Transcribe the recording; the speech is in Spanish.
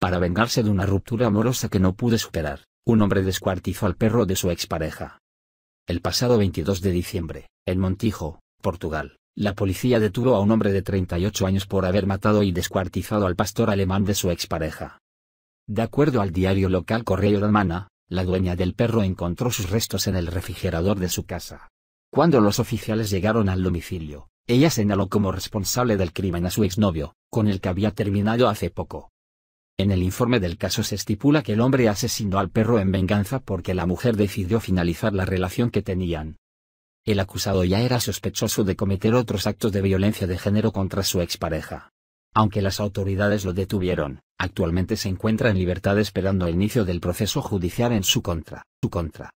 Para vengarse de una ruptura amorosa que no pude superar, un hombre descuartizó al perro de su expareja. El pasado 22 de diciembre, en Montijo, Portugal, la policía detuvo a un hombre de 38 años por haber matado y descuartizado al pastor alemán de su expareja. De acuerdo al diario local Correo Mana, la dueña del perro encontró sus restos en el refrigerador de su casa. Cuando los oficiales llegaron al domicilio, ella señaló como responsable del crimen a su exnovio, con el que había terminado hace poco. En el informe del caso se estipula que el hombre asesinó al perro en venganza porque la mujer decidió finalizar la relación que tenían. El acusado ya era sospechoso de cometer otros actos de violencia de género contra su expareja. Aunque las autoridades lo detuvieron, actualmente se encuentra en libertad esperando el inicio del proceso judicial en su contra. Su contra.